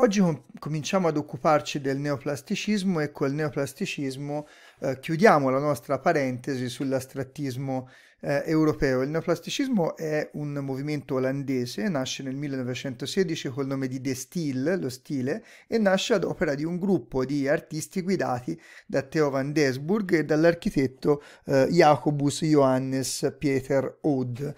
Oggi cominciamo ad occuparci del neoplasticismo e col neoplasticismo eh, chiudiamo la nostra parentesi sull'astrattismo eh, europeo. Il neoplasticismo è un movimento olandese, nasce nel 1916 col nome di De Steel, lo stile, e nasce ad opera di un gruppo di artisti guidati da Theo van Desburg e dall'architetto eh, Jacobus Johannes Peter Oud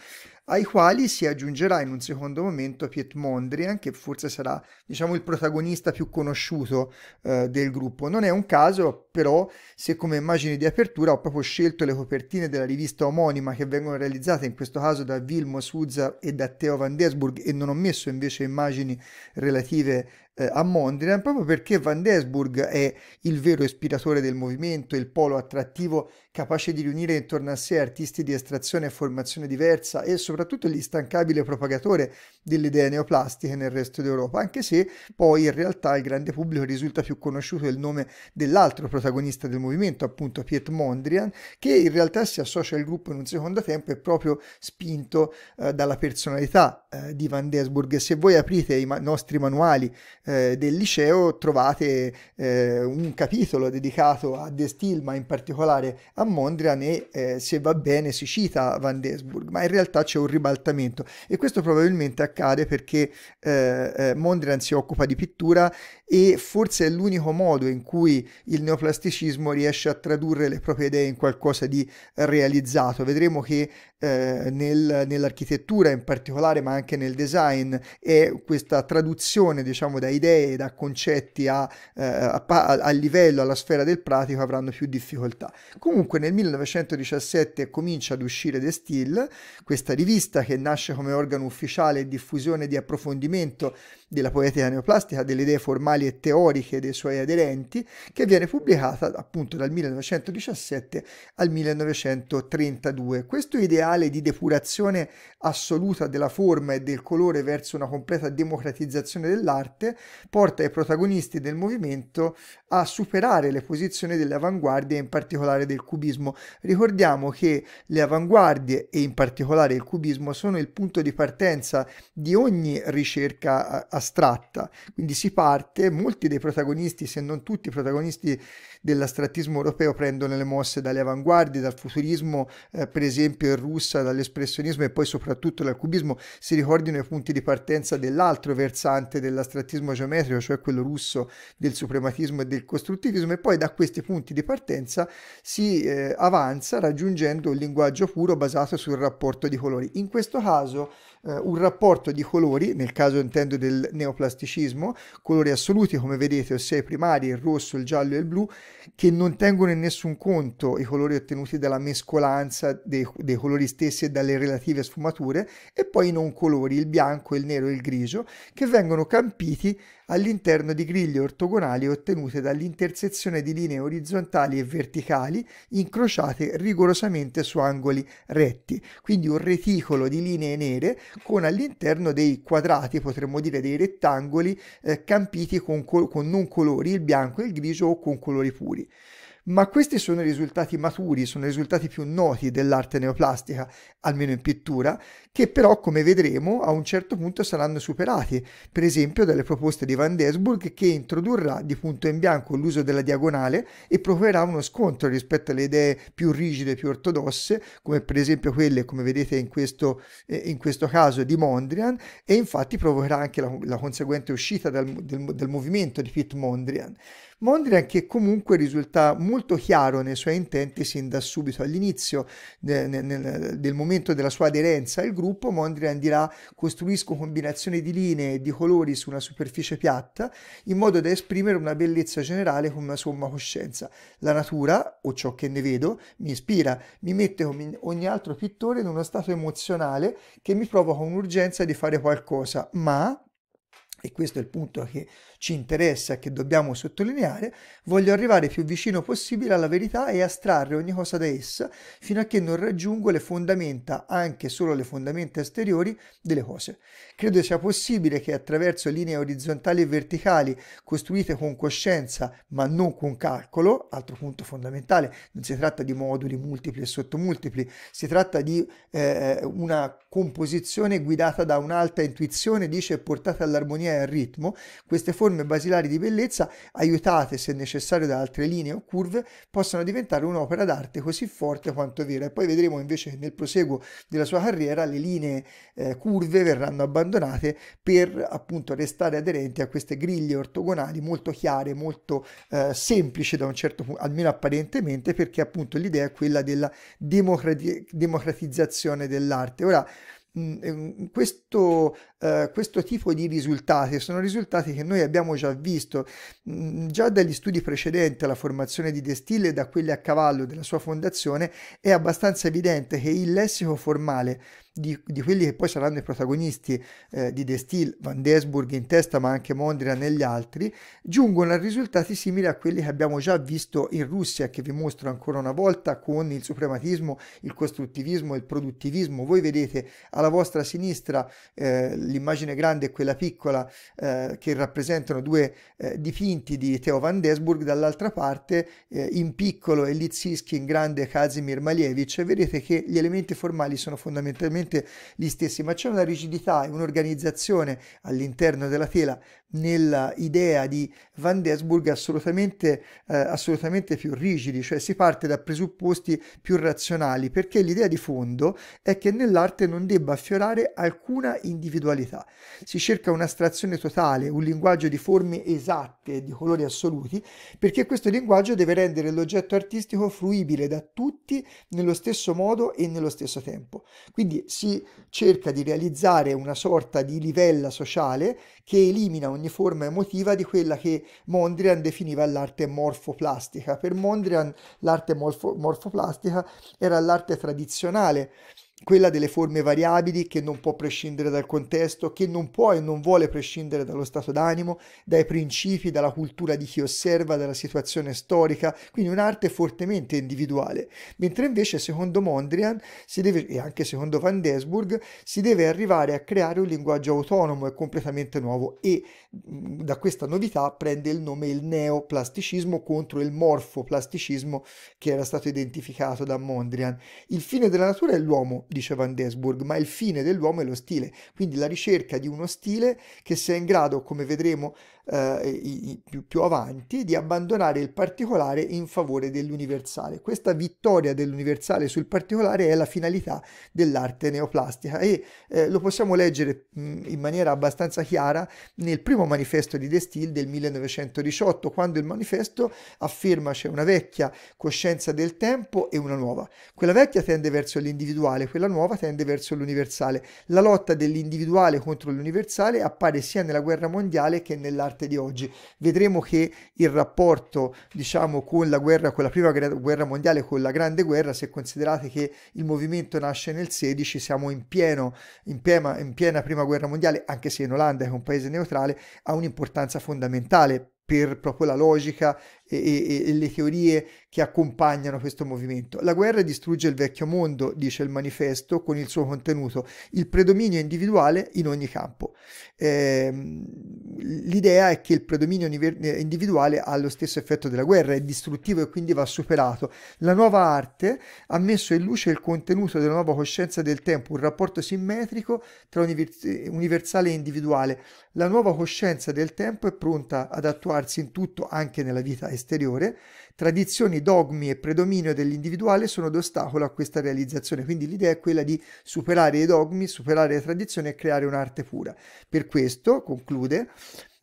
ai quali si aggiungerà in un secondo momento Piet Mondrian, che forse sarà diciamo, il protagonista più conosciuto eh, del gruppo. Non è un caso, però, se come immagine di apertura ho proprio scelto le copertine della rivista omonima ma che vengono realizzate in questo caso da Vilmo Suzza e da Theo Van Desburg e non ho messo invece immagini relative eh, a Mondrian proprio perché Van Desburg è il vero ispiratore del movimento, il polo attrattivo capace di riunire intorno a sé artisti di estrazione e formazione diversa e soprattutto l'instancabile propagatore delle idee neoplastiche nel resto d'Europa, anche se poi in realtà al grande pubblico risulta più conosciuto il nome dell'altro protagonista del movimento, appunto Piet Mondrian, che in realtà si associa al gruppo in un secondo tempo e proprio spinto eh, dalla personalità eh, di Van Desburg. Se voi aprite i ma nostri manuali eh, del liceo trovate eh, un capitolo dedicato a De Stilma, in particolare a Mondrian e eh, se va bene si cita Van Desburg, ma in realtà c'è un ribaltamento e questo probabilmente accade perché eh, eh, Mondrian si occupa di pittura e forse è l'unico modo in cui il neoplasticismo riesce a tradurre le proprie idee in qualcosa di realizzato. Vedremo che eh, nel, nell'architettura in particolare, ma anche nel design, è questa traduzione diciamo da idee, da concetti a, eh, a, a livello, alla sfera del pratico avranno più difficoltà. Comunque Dunque nel 1917 comincia ad uscire The Steel, questa rivista che nasce come organo ufficiale e diffusione di approfondimento della poetica neoplastica, delle idee formali e teoriche dei suoi aderenti, che viene pubblicata appunto dal 1917 al 1932. Questo ideale di depurazione assoluta della forma e del colore verso una completa democratizzazione dell'arte porta i protagonisti del movimento a superare le posizioni delle avanguardie, in particolare del cubismo cubismo, ricordiamo che le avanguardie e in particolare il cubismo sono il punto di partenza di ogni ricerca eh, astratta, quindi si parte, molti dei protagonisti, se non tutti i protagonisti dell'astrattismo europeo prendono le mosse dalle avanguardie, dal futurismo, eh, per esempio in Russia, dall'espressionismo e poi soprattutto dal cubismo, si ricordino i punti di partenza dell'altro versante dell'astrattismo geometrico, cioè quello russo del suprematismo e del costruttivismo, e poi da questi punti di partenza si eh, avanza raggiungendo un linguaggio puro basato sul rapporto di colori. In questo caso eh, un rapporto di colori, nel caso intendo del neoplasticismo, colori assoluti come vedete, ossia i primari, il rosso, il giallo e il blu, che non tengono in nessun conto i colori ottenuti dalla mescolanza dei, dei colori stessi e dalle relative sfumature, e poi i non colori, il bianco, il nero e il grigio, che vengono campiti all'interno di griglie ortogonali ottenute dall'intersezione di linee orizzontali e verticali incrociate rigorosamente su angoli retti, quindi un reticolo di linee nere con all'interno dei quadrati, potremmo dire dei rettangoli eh, campiti con, col- con non colori, il bianco e il grigio o con colori puri ma questi sono i risultati maturi, sono i risultati più noti dell'arte neoplastica, almeno in pittura, che però, come vedremo, a un certo punto saranno superati, per esempio dalle proposte di Van Desburg che introdurrà di punto in bianco l'uso della diagonale e proporrà uno scontro rispetto alle idee più rigide, più ortodosse, come per esempio quelle, come vedete in questo, eh, in questo caso, di Mondrian, e infatti provocherà anche la, la conseguente uscita dal, del, del movimento di Piet Mondrian. Mondrian che comunque risulta molto chiaro nei suoi intenti sin da subito all'inizio del momento della sua aderenza al gruppo, Mondrian dirà costruisco combinazioni di linee e di colori su una superficie piatta in modo da esprimere una bellezza generale con una somma coscienza. La natura, o ciò che ne vedo, mi ispira, mi mette come ogni altro pittore in uno stato emozionale che mi provoca un'urgenza di fare qualcosa, ma e questo è il punto che ci interessa e che dobbiamo sottolineare, voglio arrivare più vicino possibile alla verità e astrarre ogni cosa da essa fino a che non raggiungo le fondamenta, anche solo le fondamenta esteriori, delle cose. Credo sia possibile che attraverso linee orizzontali e verticali costruite con coscienza ma non con calcolo, altro punto fondamentale, non si tratta di moduli multipli e sottomultipli, si tratta di eh, una composizione guidata da un'alta intuizione, dice, portata all'armonia linea e al ritmo, queste forme basilari di bellezza, aiutate se necessario da altre linee o curve, possono diventare un'opera d'arte così forte quanto vera. E poi vedremo invece che nel proseguo della sua carriera le linee eh, curve verranno abbandonate per appunto restare aderenti a queste griglie ortogonali molto chiare, molto eh, semplici da un certo punto, almeno apparentemente, perché appunto l'idea è quella della democrati- democratizzazione dell'arte. Ora, Ehm, questo, eh, questo, tipo di risultati sono risultati che noi abbiamo già visto mh, già dagli studi precedenti alla formazione di De Stille e da quelli a cavallo della sua fondazione è abbastanza evidente che il lessico formale di, di, quelli che poi saranno i protagonisti eh, di The Steel, Van Desburg in testa ma anche Mondrian negli altri, giungono a risultati simili a quelli che abbiamo già visto in Russia che vi mostro ancora una volta con il suprematismo, il costruttivismo il produttivismo. Voi vedete alla vostra sinistra eh, l'immagine grande e quella piccola eh, che rappresentano due eh, dipinti di Theo Van Desburg, dall'altra parte eh, in piccolo e in grande Kazimir Malievich, vedete che gli elementi formali sono fondamentalmente sostanzialmente gli stessi, ma c'è una rigidità e un'organizzazione all'interno della tela nella idea di Van Desburg assolutamente, eh, assolutamente più rigidi, cioè si parte da presupposti più razionali, perché l'idea di fondo è che nell'arte non debba affiorare alcuna individualità. Si cerca un'astrazione totale, un linguaggio di forme esatte, di colori assoluti, perché questo linguaggio deve rendere l'oggetto artistico fruibile da tutti nello stesso modo e nello stesso tempo. Quindi si cerca di realizzare una sorta di livella sociale che elimina ogni forma emotiva di quella che Mondrian definiva l'arte morfoplastica. Per Mondrian l'arte morfoplastica era l'arte tradizionale quella delle forme variabili che non può prescindere dal contesto, che non può e non vuole prescindere dallo stato d'animo, dai principi, dalla cultura di chi osserva, dalla situazione storica, quindi un'arte fortemente individuale, mentre invece secondo Mondrian deve, e anche secondo Van Desburg si deve arrivare a creare un linguaggio autonomo e completamente nuovo e mm, da questa novità prende il nome il neoplasticismo contro il morfoplasticismo che era stato identificato da Mondrian. Il fine della natura è l'uomo, dice Van Desburg, ma il fine dell'uomo è lo stile, quindi la ricerca di uno stile che sia in grado, come vedremo eh, i, i, più, più avanti, di abbandonare il particolare in favore dell'universale. Questa vittoria dell'universale sul particolare è la finalità dell'arte neoplastica e eh, lo possiamo leggere mh, mm, in maniera abbastanza chiara nel primo manifesto di De Stile del 1918, quando il manifesto afferma c'è una vecchia coscienza del tempo e una nuova. Quella vecchia tende verso l'individuale, quella la nuova tende verso l'universale. La lotta dell'individuale contro l'universale appare sia nella guerra mondiale che nell'arte di oggi. Vedremo che il rapporto, diciamo, con la guerra, con la prima guerra mondiale, con la grande guerra, se considerate che il movimento nasce nel 16, siamo in, pieno, in, piena, in piena prima guerra mondiale, anche se in Olanda è un paese neutrale, ha un'importanza fondamentale per proprio la logica e, e, e, le teorie che accompagnano questo movimento. La guerra distrugge il vecchio mondo, dice il manifesto, con il suo contenuto, il predominio individuale in ogni campo. Eh, l'idea è che il predominio eh, individuale ha lo stesso effetto della guerra, è distruttivo e quindi va superato. La nuova arte ha messo in luce il contenuto della nuova coscienza del tempo, un rapporto simmetrico tra univers universale e individuale. La nuova coscienza del tempo è pronta ad attuare manifestarsi in tutto anche nella vita esteriore, tradizioni, dogmi e predominio dell'individuale sono d'ostacolo a questa realizzazione, quindi l'idea è quella di superare i dogmi, superare le tradizioni e creare un'arte pura. Per questo, conclude,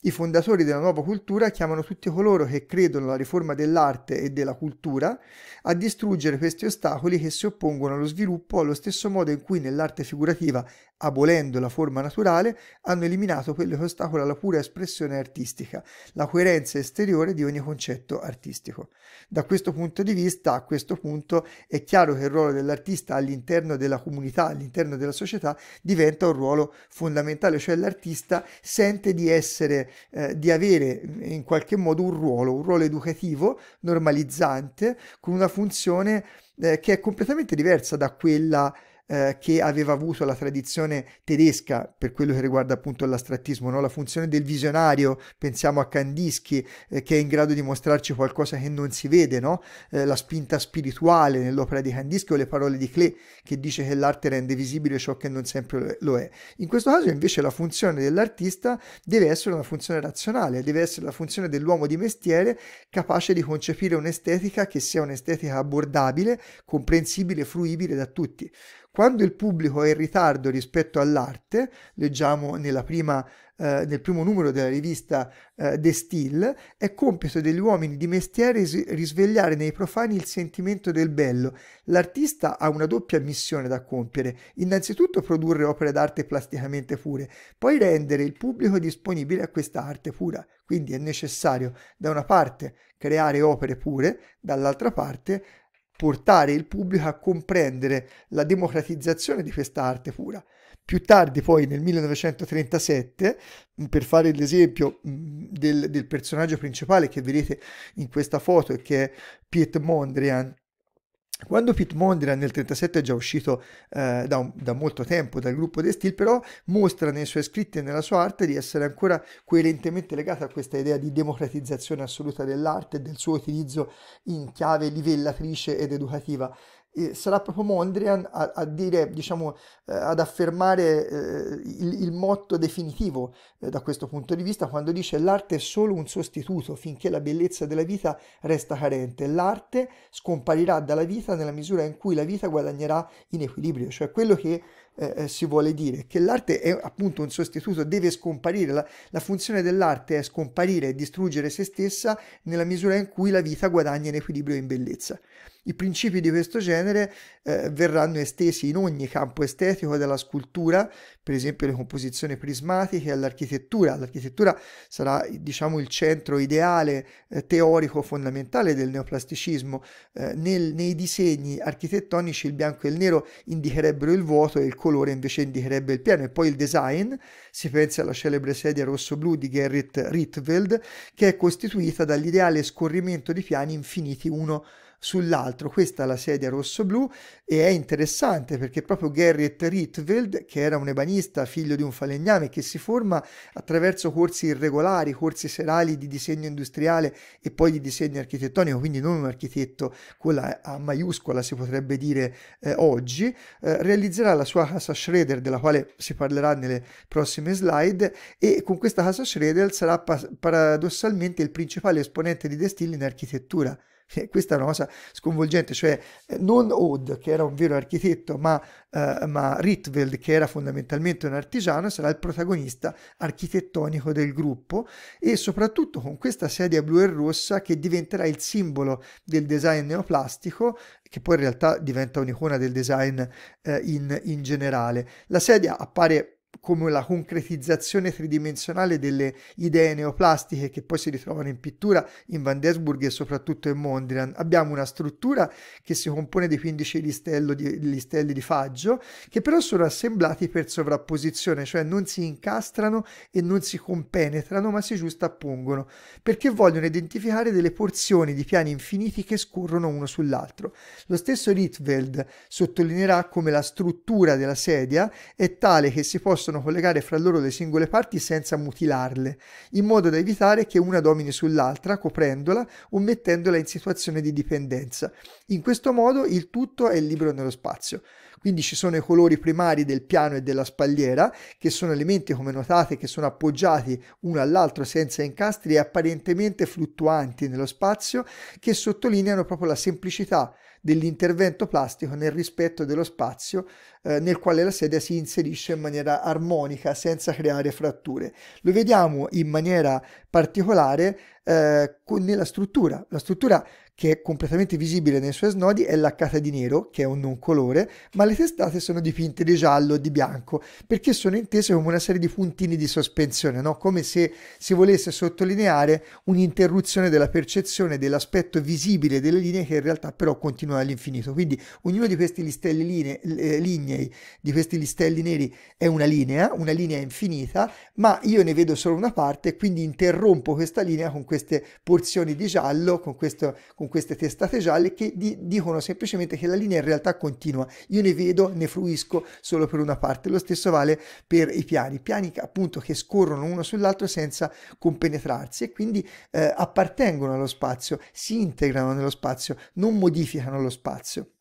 i fondatori della nuova cultura chiamano tutti coloro che credono alla riforma dell'arte e della cultura a distruggere questi ostacoli che si oppongono allo sviluppo allo stesso modo in cui nell'arte figurativa abolendo la forma naturale, hanno eliminato quello che ostacola la pura espressione artistica, la coerenza esteriore di ogni concetto artistico. Da questo punto di vista, a questo punto, è chiaro che il ruolo dell'artista all'interno della comunità, all'interno della società, diventa un ruolo fondamentale, cioè l'artista sente di essere, eh, di avere mm, in qualche modo un ruolo, un ruolo educativo, normalizzante, con una funzione eh, che è completamente diversa da quella eh, che aveva avuto la tradizione tedesca per quello che riguarda appunto l'astrattismo, no? la funzione del visionario, pensiamo a Kandinsky eh, che è in grado di mostrarci qualcosa che non si vede, no? eh, la spinta spirituale nell'opera di Kandinsky o le parole di Klee che dice che l'arte rende visibile ciò che non sempre lo è. In questo caso invece la funzione dell'artista deve essere una funzione razionale, deve essere la funzione dell'uomo di mestiere capace di concepire un'estetica che sia un'estetica abbordabile, comprensibile, fruibile da tutti. Quando il pubblico è in ritardo rispetto all'arte, leggiamo prima, eh, nel primo numero della rivista eh, The Still, è compito degli uomini di mestiere risvegliare nei profani il sentimento del bello. L'artista ha una doppia missione da compiere, innanzitutto produrre opere d'arte plasticamente pure, poi rendere il pubblico disponibile a questa arte pura. Quindi è necessario da una parte creare opere pure, dall'altra parte portare il pubblico a comprendere la democratizzazione di questa arte pura. Più tardi, poi nel 1937, per fare l'esempio del, del personaggio principale che vedete in questa foto, che è Piet Mondrian, quando Pete Mondrian nel 1937 è già uscito eh, da, un, da, molto tempo dal gruppo The Steel, però mostra nei suoi scritti e nella sua arte di essere ancora coerentemente legato a questa idea di democratizzazione assoluta dell'arte e del suo utilizzo in chiave livellatrice ed educativa sarà proprio Mondrian a, a dire, diciamo, eh, ad affermare eh, il, il, motto definitivo eh, da questo punto di vista quando dice l'arte è solo un sostituto finché la bellezza della vita resta carente. L'arte scomparirà dalla vita nella misura in cui la vita guadagnerà in equilibrio, cioè quello che eh, eh si vuole dire, che l'arte è appunto un sostituto, deve scomparire, la, la, funzione dell'arte è scomparire e distruggere se stessa nella misura in cui la vita guadagna in equilibrio e in bellezza. I principi di questo genere eh, verranno estesi in ogni campo estetico della scultura, per esempio le composizioni prismatiche, all'architettura. L'architettura sarà diciamo, il centro ideale eh, teorico fondamentale del neoplasticismo. Eh, nel, nei disegni architettonici il bianco e il nero indicherebbero il vuoto e il colore invece indicherebbe il pieno. E poi il design, si pensa alla celebre sedia rosso-blu di Gerrit Rietveld, che è costituita dall'ideale scorrimento di piani infiniti uno sull'altro. Questa è la sedia rosso-blu e è interessante perché proprio Gerrit Rietveld, che era un ebanista, figlio di un falegname, che si forma attraverso corsi irregolari, corsi serali di disegno industriale e poi di disegno architettonico, quindi non un architetto con la A maiuscola si potrebbe dire eh, oggi, eh, realizzerà la sua casa Schroeder, della quale si parlerà nelle prossime slide, e con questa casa Schroeder sarà paradossalmente il principale esponente di De Stille in architettura. questa è una cosa sconvolgente, cioè eh, non Odd che era un vero architetto, ma, eh, ma Ritveld che era fondamentalmente un artigiano, sarà il protagonista architettonico del gruppo e soprattutto con questa sedia blu e rossa che diventerà il simbolo del design neoplastico che poi in realtà diventa un'icona del design eh, in, in generale. La sedia appare come la concretizzazione tridimensionale delle idee neoplastiche che poi si ritrovano in pittura in Van Desburg e soprattutto in Mondrian. Abbiamo una struttura che si compone di 15 listello di, listelli di faggio che però sono assemblati per sovrapposizione, cioè non si incastrano e non si compenetrano ma si giustappongono perché vogliono identificare delle porzioni di piani infiniti che scorrono uno sull'altro. Lo stesso Ritveld sottolineerà come la struttura della sedia è tale che si possa possono collegare fra loro le singole parti senza mutilarle, in modo da evitare che una domini sull'altra coprendola o mettendola in situazione di dipendenza. In questo modo il tutto è libero nello spazio. Quindi ci sono i colori primari del piano e della spalliera, che sono elementi come notate che sono appoggiati uno all'altro senza incastri e apparentemente fluttuanti nello spazio, che sottolineano proprio la semplicità dell'intervento plastico nel rispetto dello spazio eh, nel quale la sedia si inserisce in maniera armonica senza creare fratture. Lo vediamo in maniera particolare eh, nella struttura. La struttura che è completamente visibile nei suoi snodi è laccata di nero, che è un non colore, ma le testate sono dipinte di giallo o di bianco, perché sono intese come una serie di puntini di sospensione, no? come se si volesse sottolineare un'interruzione della percezione dell'aspetto visibile delle linee che in realtà però continua all'infinito. Quindi ognuno di questi listelli linee, eh, di questi listelli neri è una linea, una linea infinita, ma io ne vedo solo una parte, quindi interrompo questa linea con questo queste porzioni di giallo, con, questo, con queste testate gialle che di, dicono semplicemente che la linea in realtà continua. Io ne vedo, ne fruisco solo per una parte. Lo stesso vale per i piani, piani che, appunto che scorrono uno sull'altro senza compenetrarsi e quindi eh, appartengono allo spazio, si integrano nello spazio, non modificano lo spazio.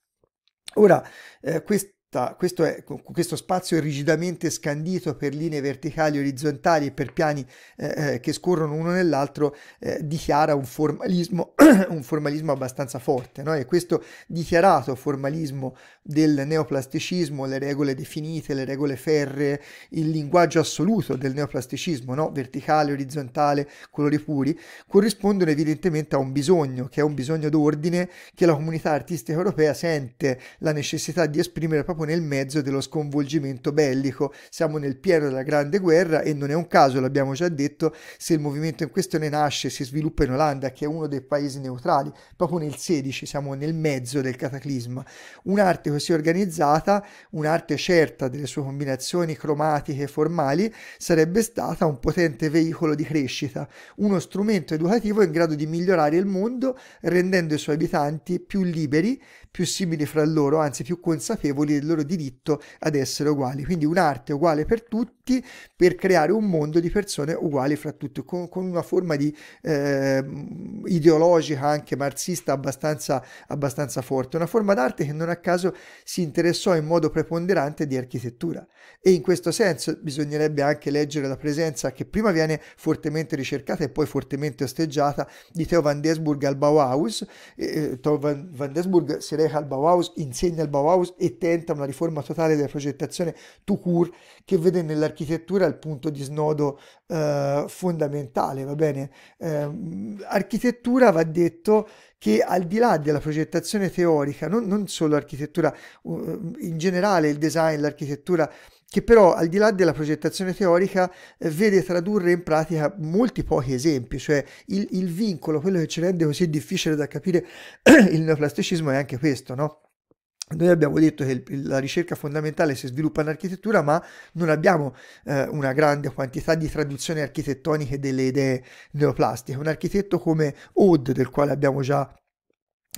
Ora, eh, questo questo, è, questo, spazio è rigidamente scandito per linee verticali, orizzontali e per piani eh, eh, che scorrono uno nell'altro, eh, dichiara un formalismo, un formalismo, abbastanza forte. No? E questo dichiarato formalismo del neoplasticismo, le regole definite, le regole ferree, il linguaggio assoluto del neoplasticismo, no? verticale, orizzontale, colori puri, corrispondono evidentemente a un bisogno, che è un bisogno d'ordine che la comunità artistica europea sente la necessità di esprimere proprio proprio nel mezzo dello sconvolgimento bellico. Siamo nel pieno della Grande Guerra e non è un caso, l'abbiamo già detto, se il movimento in questione nasce e si sviluppa in Olanda, che è uno dei paesi neutrali, proprio nel 16, siamo nel mezzo del cataclisma. Un'arte così organizzata, un'arte certa delle sue combinazioni cromatiche e formali, sarebbe stata un potente veicolo di crescita, uno strumento educativo in grado di migliorare il mondo rendendo i suoi abitanti più liberi, più simili fra loro, anzi più consapevoli del loro diritto ad essere uguali. Quindi un'arte uguale per tutti per creare un mondo di persone uguali fra tutti, con, con una forma di eh, ideologica anche marxista abbastanza, abbastanza forte, una forma d'arte che non a caso si interessò in modo preponderante di architettura. E in questo senso bisognerebbe anche leggere la presenza che prima viene fortemente ricercata e poi fortemente osteggiata di Theo van Desburg al Bauhaus. Eh, Theo van, van Desburg si greca al Bauhaus, insegna al Bauhaus e tenta una riforma totale della progettazione tout court che vede nell'architettura il punto di snodo eh, fondamentale, va bene? Eh, architettura va detto che al di là della progettazione teorica, non, non solo architettura, in generale il design, l'architettura che però al di là della progettazione teorica eh, vede tradurre in pratica molti pochi esempi, cioè il, il vincolo, quello che ci rende così difficile da capire il neoplasticismo è anche questo, no? Noi abbiamo detto che la ricerca fondamentale si sviluppa in architettura, ma non abbiamo eh, una grande quantità di traduzioni architettoniche delle idee neoplastiche. Un architetto come Odd, del quale abbiamo già parlato,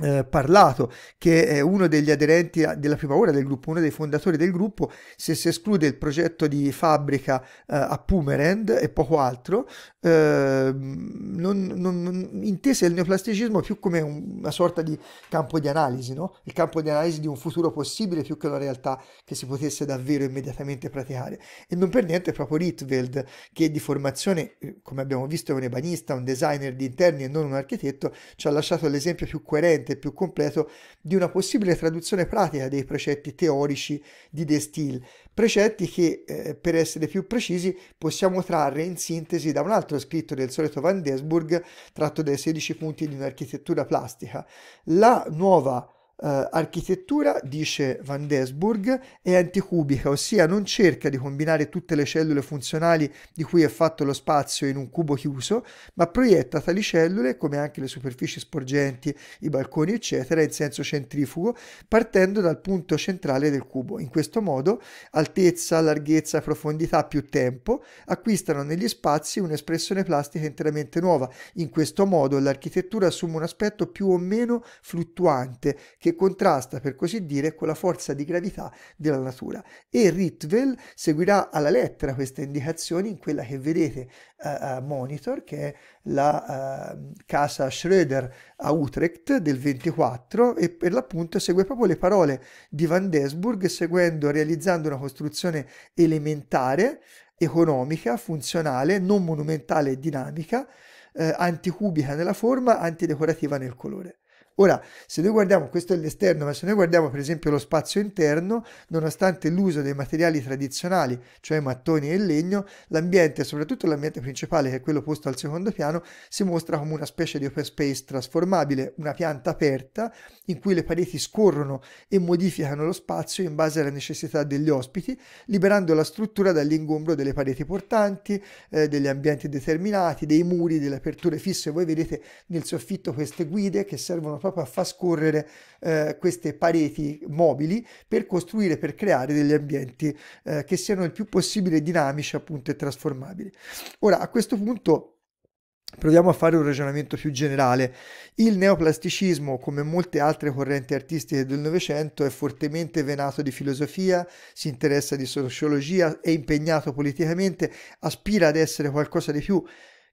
eh, parlato, che è uno degli aderenti della prima ora del gruppo, uno dei fondatori del gruppo, se si esclude il progetto di fabbrica eh, a Pumerend e poco altro, eh, non, non, intese il neoplasticismo più come una sorta di campo di analisi, no? il campo di analisi di un futuro possibile più che una realtà che si potesse davvero immediatamente praticare. E non per niente è proprio Ritveld, che di formazione, eh, come abbiamo visto, è un ebanista, un designer di interni e non un architetto, ci ha lasciato l'esempio più coerente e più completo di una possibile traduzione pratica dei precetti teorici di De Steele, precetti che, eh, per essere più precisi, possiamo trarre in sintesi da un altro scritto del solito Van Desburg, tratto dai 16 punti di un'architettura plastica. La nuova Uh, architettura, dice Van Desburg, è anticubica, ossia non cerca di combinare tutte le cellule funzionali di cui è fatto lo spazio in un cubo chiuso, ma proietta tali cellule, come anche le superfici sporgenti, i balconi, eccetera, in senso centrifugo, partendo dal punto centrale del cubo. In questo modo altezza, larghezza, profondità più tempo acquistano negli spazi un'espressione plastica interamente nuova. In questo modo l'architettura assume un aspetto più o meno fluttuante che che contrasta per così dire con la forza di gravità della natura e Ritvel seguirà alla lettera queste indicazioni in quella che vedete eh, a monitor che è la uh, casa Schröder a Utrecht del 24 e per l'appunto segue proprio le parole di Van Desburg seguendo realizzando una costruzione elementare economica, funzionale, non monumentale e dinamica, eh, anticubica nella forma, antidecorativa nel colore. Ora, se noi guardiamo, questo è l'esterno, ma se noi guardiamo per esempio lo spazio interno, nonostante l'uso dei materiali tradizionali, cioè mattoni e legno, l'ambiente, soprattutto l'ambiente principale, che è quello posto al secondo piano, si mostra come una specie di open space trasformabile, una pianta aperta in cui le pareti scorrono e modificano lo spazio in base alle necessità degli ospiti, liberando la struttura dall'ingombro delle pareti portanti, eh, degli ambienti determinati, dei muri, delle aperture fisse. Voi vedete nel soffitto queste guide che servono proprio proprio a far scorrere eh, queste pareti mobili per costruire, per creare degli ambienti eh, che siano il più possibile dinamici appunto e trasformabili. Ora a questo punto Proviamo a fare un ragionamento più generale. Il neoplasticismo, come molte altre correnti artistiche del Novecento, è fortemente venato di filosofia, si interessa di sociologia, è impegnato politicamente, aspira ad essere qualcosa di più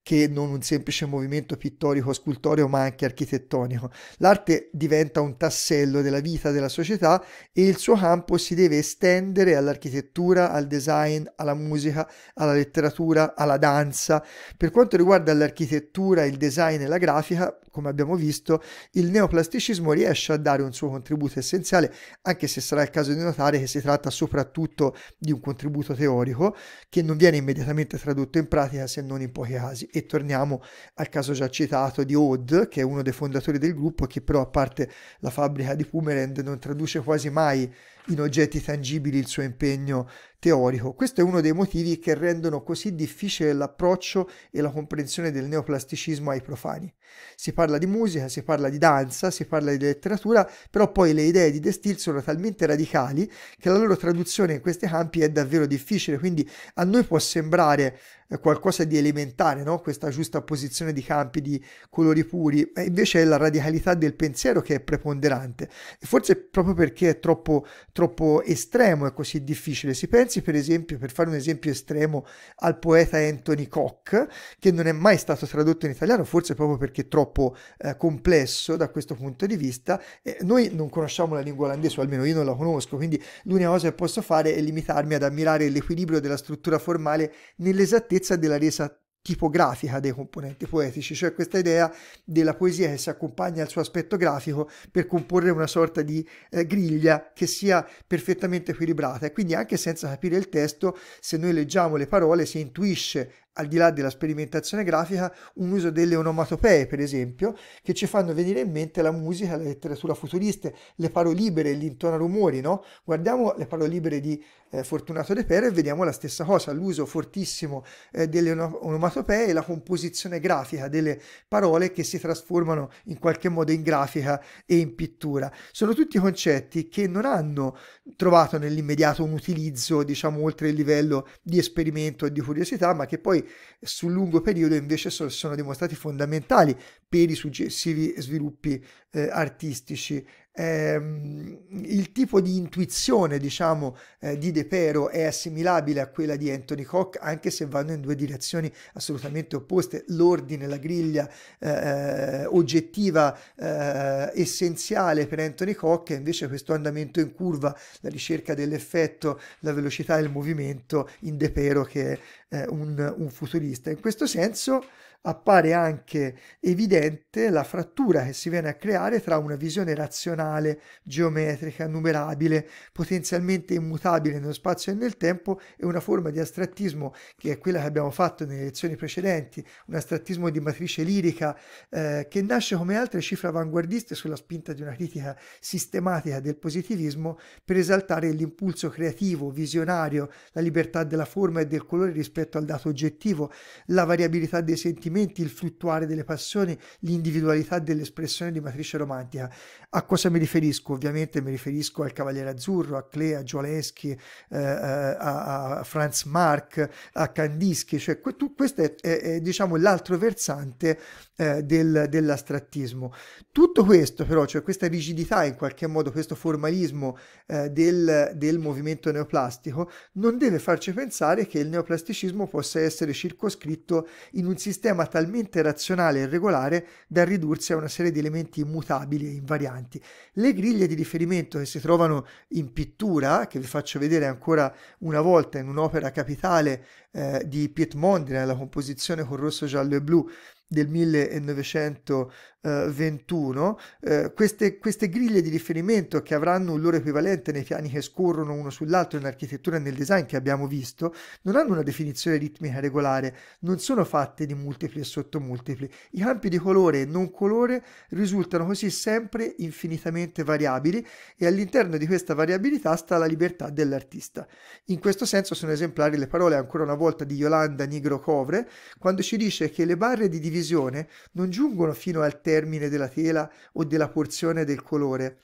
che non un semplice movimento pittorico, scultoreo, ma anche architettonico. L'arte diventa un tassello della vita della società e il suo campo si deve estendere all'architettura, al design, alla musica, alla letteratura, alla danza. Per quanto riguarda l'architettura, il design e la grafica, come abbiamo visto, il neoplasticismo riesce a dare un suo contributo essenziale, anche se sarà il caso di notare che si tratta soprattutto di un contributo teorico che non viene immediatamente tradotto in pratica se non in pochi casi e torniamo al caso già citato di Odd, che è uno dei fondatori del gruppo, che però a parte la fabbrica di Pumerend non traduce quasi mai in oggetti tangibili il suo impegno teorico. Questo è uno dei motivi che rendono così difficile l'approccio e la comprensione del neoplasticismo ai profani. Si parla di musica, si parla di danza, si parla di letteratura, però poi le idee di De Steele sono talmente radicali che la loro traduzione in questi campi è davvero difficile, quindi a noi può sembrare eh, qualcosa di elementare, no? questa giusta posizione di campi di colori puri, e invece è la radicalità del pensiero che è preponderante, e forse proprio perché è troppo, troppo estremo e così difficile. Si pensa pensi per esempio, per fare un esempio estremo, al poeta Anthony Koch, che non è mai stato tradotto in italiano, forse proprio perché è troppo eh, complesso da questo punto di vista. Eh, noi non conosciamo la lingua olandese, o almeno io non la conosco, quindi l'unica cosa che posso fare è limitarmi ad ammirare l'equilibrio della struttura formale nell'esattezza della resa tipografica dei componenti poetici, cioè questa idea della poesia che si accompagna al suo aspetto grafico per comporre una sorta di eh, griglia che sia perfettamente equilibrata e quindi anche senza capire il testo, se noi leggiamo le parole si intuisce al di là della sperimentazione grafica, un uso delle onomatopee, per esempio, che ci fanno venire in mente la musica, la letteratura futurista, le parolibere, l'intona rumori, no? Guardiamo le parolibere di eh, Fortunato De Pere e vediamo la stessa cosa, l'uso fortissimo eh, delle onomatopee e la composizione grafica delle parole che si trasformano in qualche modo in grafica e in pittura. Sono tutti concetti che non hanno trovato nell'immediato un utilizzo, diciamo, oltre il livello di esperimento e di curiosità, ma che poi poi sul lungo periodo invece sono, sono dimostrati fondamentali per i successivi sviluppi eh, artistici ehm, il tipo di intuizione, diciamo, eh, di De Pero è assimilabile a quella di Anthony Koch, anche se vanno in due direzioni assolutamente opposte. L'ordine, la griglia eh, eh oggettiva eh, essenziale per Anthony Koch è invece questo andamento in curva, la ricerca dell'effetto, la velocità del movimento in De Pero che è un, un futurista. In questo senso appare anche evidente la frattura che si viene a creare tra una visione razionale tridimensionale, geometrica, numerabile, potenzialmente immutabile nello spazio e nel tempo e una forma di astrattismo che è quella che abbiamo fatto nelle lezioni precedenti, un astrattismo di matrice lirica eh, che nasce come altre cifre avanguardiste sulla spinta di una critica sistematica del positivismo per esaltare l'impulso creativo, visionario, la libertà della forma e del colore rispetto al dato oggettivo, la variabilità dei sentimenti, il fluttuare delle passioni, l'individualità dell'espressione di matrice romantica. A cosa mi mi riferisco? Ovviamente mi riferisco al Cavaliere Azzurro, a Clea, a Gioleschi, eh, eh, a, a, Franz Marc, a Kandinsky, cioè que tu, questo è, è, è diciamo, l'altro versante eh, del, dell'astrattismo. Tutto questo però, cioè questa rigidità in qualche modo, questo formalismo eh, del, del movimento neoplastico, non deve farci pensare che il neoplasticismo possa essere circoscritto in un sistema talmente razionale e regolare da ridursi a una serie di elementi immutabili e invarianti. Le griglie di riferimento che si trovano in pittura, che vi faccio vedere ancora una volta in un'opera capitale eh, di Piet Mondrian, la composizione con rosso, giallo e blu del 1900, eh, 21, eh, queste, queste, griglie di riferimento che avranno un loro equivalente nei piani che scorrono uno sull'altro in architettura e nel design che abbiamo visto, non hanno una definizione ritmica regolare, non sono fatte di multipli e sottomultipli. I campi di colore e non colore risultano così sempre infinitamente variabili e all'interno di questa variabilità sta la libertà dell'artista. In questo senso sono esemplari le parole ancora una volta di Yolanda Nigro Covre quando ci dice che le barre di divisione non giungono fino al termine termine della tela o della porzione del colore,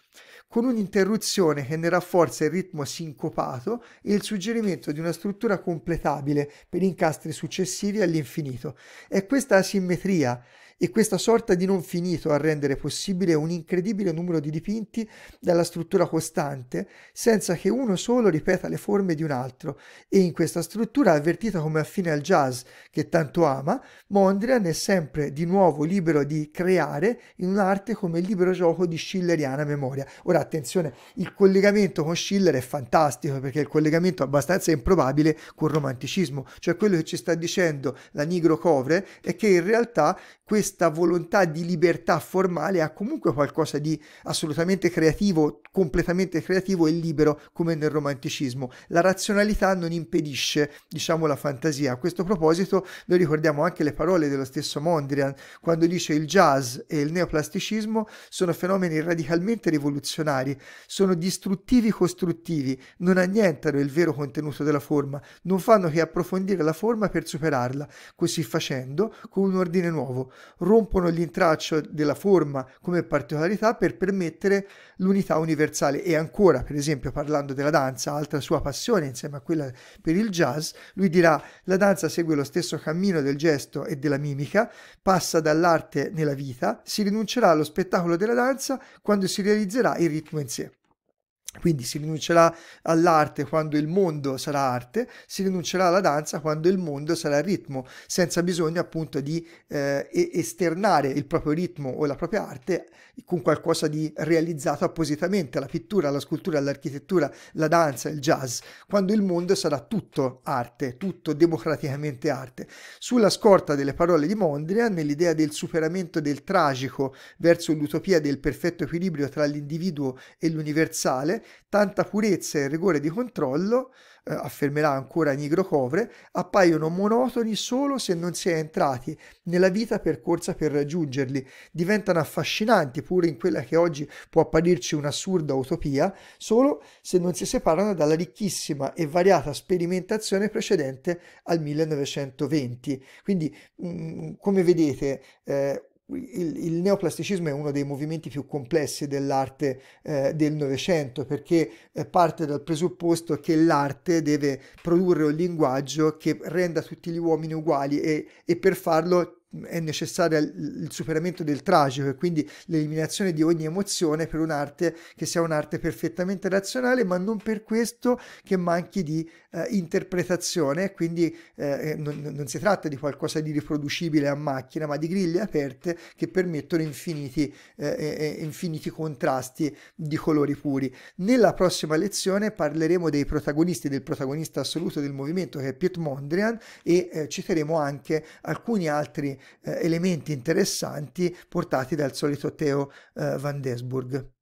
con un'interruzione che ne rafforza il ritmo sincopato e il suggerimento di una struttura completabile per incastri successivi all'infinito. È questa asimmetria e questa sorta di non finito a rendere possibile un incredibile numero di dipinti dalla struttura costante, senza che uno solo ripeta le forme di un altro, e in questa struttura avvertita come affine al jazz che tanto ama, Mondrian è sempre di nuovo libero di creare in un'arte come il libero gioco di schilleriana memoria. Ora attenzione, il collegamento con Schiller è fantastico perché il collegamento abbastanza improbabile col romanticismo, cioè quello che ci sta dicendo la Nigro Covre è che in realtà questo questa volontà di libertà formale ha comunque qualcosa di assolutamente creativo, completamente creativo e libero come nel romanticismo. La razionalità non impedisce, diciamo, la fantasia. A questo proposito noi ricordiamo anche le parole dello stesso Mondrian quando dice il jazz e il neoplasticismo sono fenomeni radicalmente rivoluzionari, sono distruttivi costruttivi, non annientano il vero contenuto della forma, non fanno che approfondire la forma per superarla, così facendo con un ordine nuovo, rompono l'intraccio della forma come particolarità per permettere l'unità universale. E ancora, per esempio, parlando della danza, altra sua passione insieme a quella per il jazz, lui dirà la danza segue lo stesso cammino del gesto e della mimica, passa dall'arte nella vita, si rinuncerà allo spettacolo della danza quando si realizzerà il ritmo in sé. Quindi si rinuncerà all'arte quando il mondo sarà arte, si rinuncerà alla danza quando il mondo sarà ritmo, senza bisogno appunto di eh, esternare il proprio ritmo o la propria arte con qualcosa di realizzato appositamente, la pittura, la scultura, l'architettura, la danza, il jazz, quando il mondo sarà tutto arte, tutto democraticamente arte. Sulla scorta delle parole di Mondrian, nell'idea del superamento del tragico verso l'utopia del perfetto equilibrio tra l'individuo e l'universale, tanta purezza e rigore di controllo, eh, affermerà ancora Nigro Covre, appaiono monotoni solo se non si è entrati nella vita percorsa per raggiungerli, diventano affascinanti pure in quella che oggi può apparirci un'assurda utopia, solo se non si separano dalla ricchissima e variata sperimentazione precedente al 1920. Quindi, mh, mm, come vedete, eh, il, il, neoplasticismo è uno dei movimenti più complessi dell'arte eh, del Novecento perché eh, parte dal presupposto che l'arte deve produrre un linguaggio che renda tutti gli uomini uguali e, e per farlo mm, è necessario il superamento del tragico e quindi l'eliminazione di ogni emozione per un'arte che sia un'arte perfettamente razionale ma non per questo che manchi di eh, interpretazione, quindi eh, eh, non, non, si tratta di qualcosa di riproducibile a macchina, ma di griglie aperte che permettono infiniti, eh, eh, eh, infiniti contrasti di colori puri. Nella prossima lezione parleremo dei protagonisti, del protagonista assoluto del movimento che è Piet Mondrian e citeremo anche alcuni altri elementi interessanti portati dal solito Theo Van Desburg.